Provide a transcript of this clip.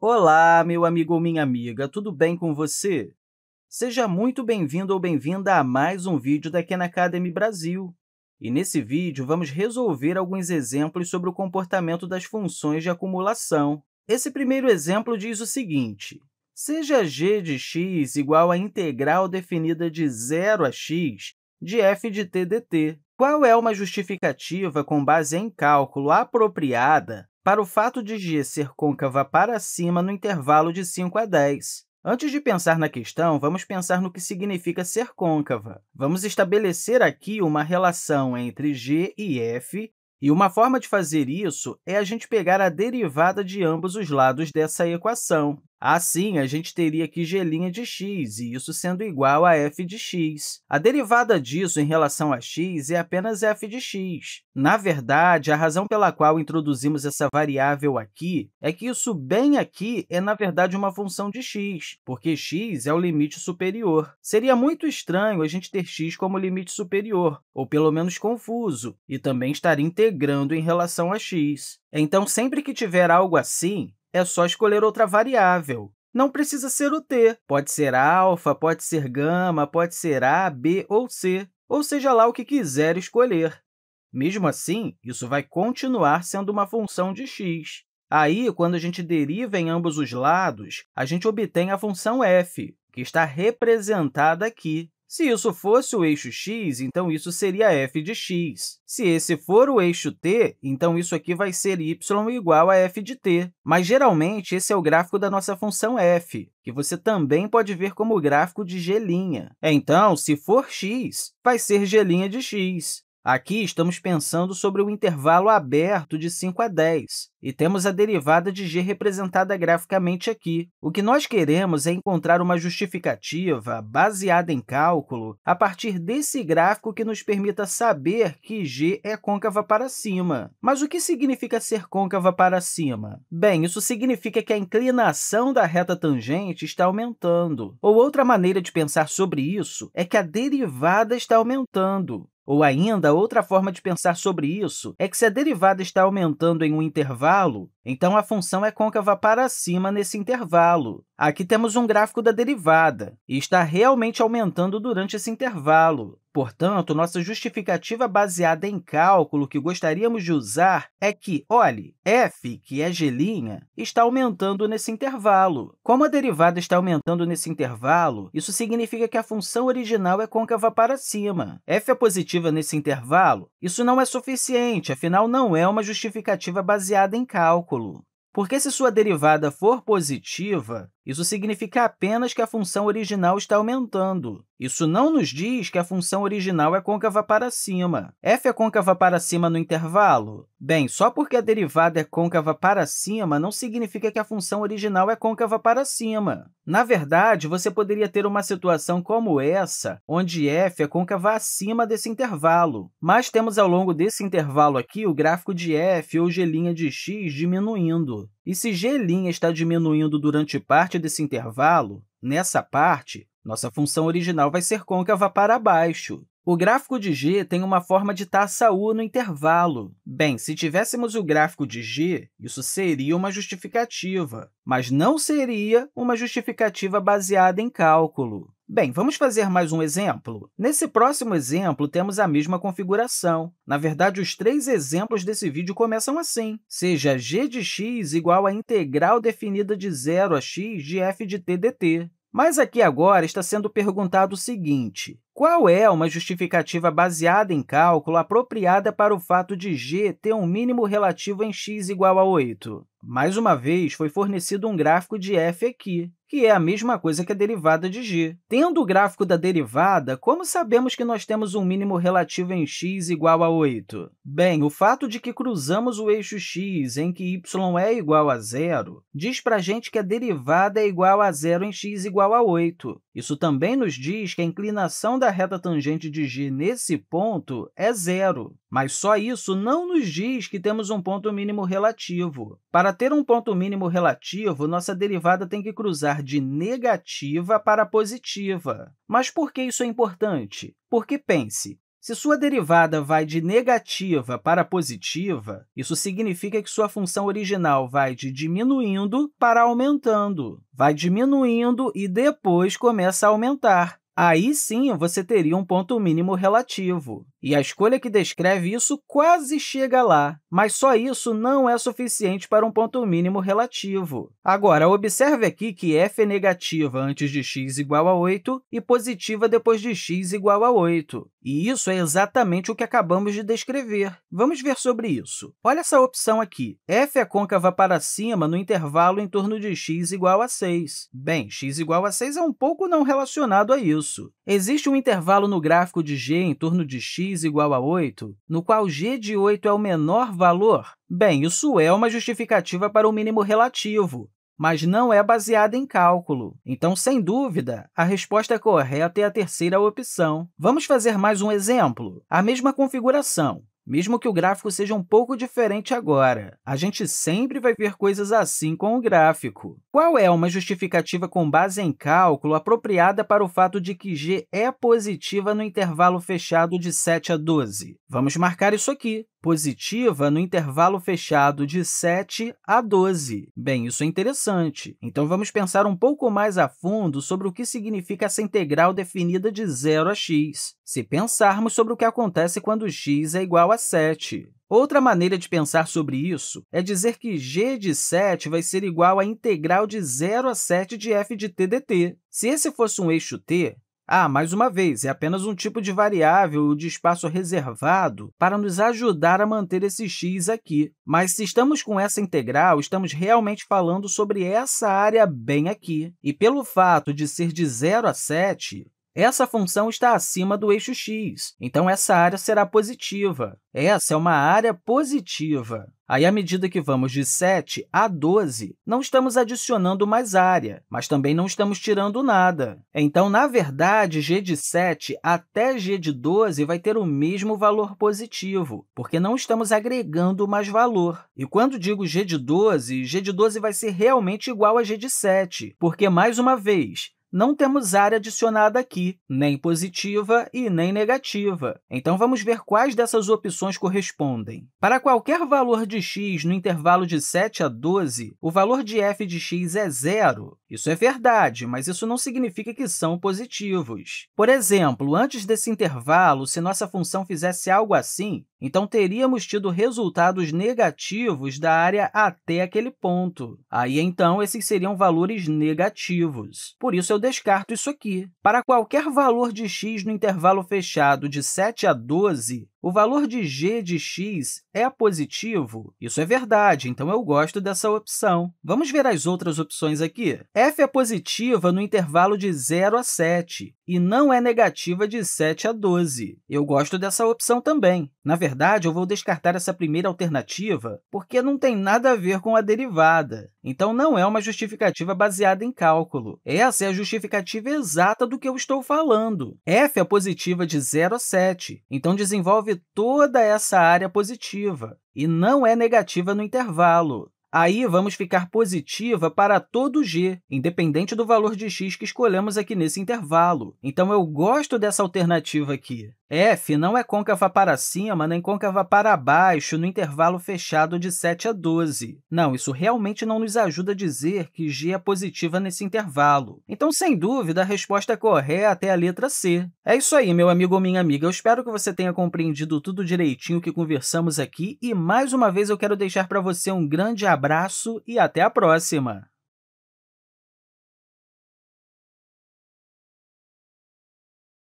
Olá, meu amigo ou minha amiga, tudo bem com você? Seja muito bem-vindo ou bem-vinda a mais um vídeo da Khan Academy Brasil. E nesse vídeo, vamos resolver alguns exemplos sobre o comportamento das funções de acumulação. Esse primeiro exemplo diz o seguinte, seja g de x igual à integral definida de zero a x de f de t dt. Qual é uma justificativa com base em cálculo apropriada para o fato de g ser côncava para cima no intervalo de 5 a 10. Antes de pensar na questão, vamos pensar no que significa ser côncava. Vamos estabelecer aqui uma relação entre g e f, e uma forma de fazer isso é a gente pegar a derivada de ambos os lados dessa equação. Assim, a gente teria aqui g' de x, e isso sendo igual a f de x. A derivada disso em relação a x é apenas f de x. Na verdade, a razão pela qual introduzimos essa variável aqui é que isso bem aqui é, na verdade, uma função de x, porque x é o limite superior. Seria muito estranho a gente ter x como limite superior, ou pelo menos confuso, e também estar integrando em relação a x. Então, sempre que tiver algo assim, é só escolher outra variável. Não precisa ser o t. Pode ser alfa, pode ser gama, pode ser a, b ou c, ou seja lá o que quiser escolher. Mesmo assim, isso vai continuar sendo uma função de x. Aí, quando a gente deriva em ambos os lados, a gente obtém a função f, que está representada aqui. Se isso fosse o eixo x, então isso seria f de x. Se esse for o eixo t, então isso aqui vai ser y igual a f de t. Mas, geralmente, esse é o gráfico da nossa função f, que você também pode ver como gráfico de g'. Então, se for x, vai ser g' de x. Aqui estamos pensando sobre o intervalo aberto de 5 a 10, e temos a derivada de g representada graficamente aqui. O que nós queremos é encontrar uma justificativa baseada em cálculo a partir desse gráfico que nos permita saber que g é côncava para cima. Mas o que significa ser côncava para cima? Bem, isso significa que a inclinação da reta tangente está aumentando. Ou outra maneira de pensar sobre isso é que a derivada está aumentando. Ou ainda, outra forma de pensar sobre isso é que se a derivada está aumentando em um intervalo, então, a função é côncava para cima nesse intervalo. Aqui temos um gráfico da derivada, e está realmente aumentando durante esse intervalo. Portanto, nossa justificativa baseada em cálculo que gostaríamos de usar é que, olhe, f, que é g', está aumentando nesse intervalo. Como a derivada está aumentando nesse intervalo, isso significa que a função original é côncava para cima. f é positiva nesse intervalo? Isso não é suficiente, afinal, não é uma justificativa baseada em cálculo cálculo, porque se sua derivada for positiva, isso significa apenas que a função original está aumentando. Isso não nos diz que a função original é côncava para cima. f é côncava para cima no intervalo? Bem, só porque a derivada é côncava para cima não significa que a função original é côncava para cima. Na verdade, você poderia ter uma situação como essa, onde f é côncava acima desse intervalo. Mas temos ao longo desse intervalo aqui o gráfico de f ou g' de x diminuindo. E se g' está diminuindo durante parte desse intervalo, nessa parte, nossa função original vai ser côncava para baixo. O gráfico de g tem uma forma de taça U no intervalo. Bem, se tivéssemos o gráfico de g, isso seria uma justificativa, mas não seria uma justificativa baseada em cálculo. Bem, vamos fazer mais um exemplo? Nesse próximo exemplo, temos a mesma configuração. Na verdade, os três exemplos desse vídeo começam assim, seja g de x igual à integral definida de zero a x de f de t dt. Mas aqui agora está sendo perguntado o seguinte, qual é uma justificativa baseada em cálculo apropriada para o fato de g ter um mínimo relativo em x igual a 8? Mais uma vez, foi fornecido um gráfico de f aqui que é a mesma coisa que a derivada de g. Tendo o gráfico da derivada, como sabemos que nós temos um mínimo relativo em x igual a 8? Bem, o fato de que cruzamos o eixo x em que y é igual a zero diz para a gente que a derivada é igual a zero em x igual a 8. Isso também nos diz que a inclinação da reta tangente de g nesse ponto é zero. Mas só isso não nos diz que temos um ponto mínimo relativo. Para ter um ponto mínimo relativo, nossa derivada tem que cruzar mudar de negativa para positiva. Mas por que isso é importante? Porque, pense, se sua derivada vai de negativa para positiva, isso significa que sua função original vai de diminuindo para aumentando. Vai diminuindo e depois começa a aumentar. Aí sim você teria um ponto mínimo relativo. E a escolha que descreve isso quase chega lá, mas só isso não é suficiente para um ponto mínimo relativo. Agora, observe aqui que f é negativa antes de x igual a 8 e positiva depois de x igual a 8. E isso é exatamente o que acabamos de descrever. Vamos ver sobre isso. Olha essa opção aqui. f é côncava para cima no intervalo em torno de x igual a 6. Bem, x igual a 6 é um pouco não relacionado a isso. Existe um intervalo no gráfico de g em torno de x igual a 8, no qual g de 8 é o menor valor? Bem, isso é uma justificativa para o mínimo relativo, mas não é baseada em cálculo. Então, sem dúvida, a resposta correta é a terceira opção. Vamos fazer mais um exemplo? A mesma configuração. Mesmo que o gráfico seja um pouco diferente agora, a gente sempre vai ver coisas assim com o gráfico. Qual é uma justificativa com base em cálculo apropriada para o fato de que g é positiva no intervalo fechado de 7 a 12? Vamos marcar isso aqui positiva no intervalo fechado de 7 a 12. Bem, isso é interessante. Então, vamos pensar um pouco mais a fundo sobre o que significa essa integral definida de 0 a x, se pensarmos sobre o que acontece quando x é igual a 7. Outra maneira de pensar sobre isso é dizer que g de 7 vai ser igual à integral de 0 a 7 de f de t dt. Se esse fosse um eixo t, ah, mais uma vez, é apenas um tipo de variável de espaço reservado para nos ajudar a manter esse x aqui. Mas se estamos com essa integral, estamos realmente falando sobre essa área bem aqui. E pelo fato de ser de 0 a 7, essa função está acima do eixo x, então essa área será positiva. Essa é uma área positiva. Aí, à medida que vamos de 7 a 12, não estamos adicionando mais área, mas também não estamos tirando nada. Então, na verdade, g de 7 até g de 12 vai ter o mesmo valor positivo, porque não estamos agregando mais valor. E quando digo g de 12, g de 12 vai ser realmente igual a g de 7, porque, mais uma vez, não temos área adicionada aqui, nem positiva e nem negativa. Então, vamos ver quais dessas opções correspondem. Para qualquer valor de x no intervalo de 7 a 12, o valor de f de x é zero. Isso é verdade, mas isso não significa que são positivos. Por exemplo, antes desse intervalo, se nossa função fizesse algo assim, então, teríamos tido resultados negativos da área até aquele ponto. Aí, então, esses seriam valores negativos. Por isso, eu descarto isso aqui. Para qualquer valor de x no intervalo fechado de 7 a 12, o valor de g de x é positivo? Isso é verdade, então eu gosto dessa opção. Vamos ver as outras opções aqui. f é positiva no intervalo de 0 a 7 e não é negativa de 7 a 12. Eu gosto dessa opção também. Na verdade, eu vou descartar essa primeira alternativa porque não tem nada a ver com a derivada. Então, não é uma justificativa baseada em cálculo. Essa é a justificativa exata do que eu estou falando. f é positiva de 0 a 7, então desenvolve envolve toda essa área positiva e não é negativa no intervalo. Aí, vamos ficar positiva para todo g, independente do valor de x que escolhemos aqui nesse intervalo. Então, eu gosto dessa alternativa aqui. É, F não é côncava para cima nem côncava para baixo no intervalo fechado de 7 a 12. Não, isso realmente não nos ajuda a dizer que g é positiva nesse intervalo. Então, sem dúvida, a resposta correta é a letra C. É isso aí, meu amigo ou minha amiga. Eu espero que você tenha compreendido tudo direitinho que conversamos aqui e, mais uma vez, eu quero deixar para você um grande abraço e até a próxima!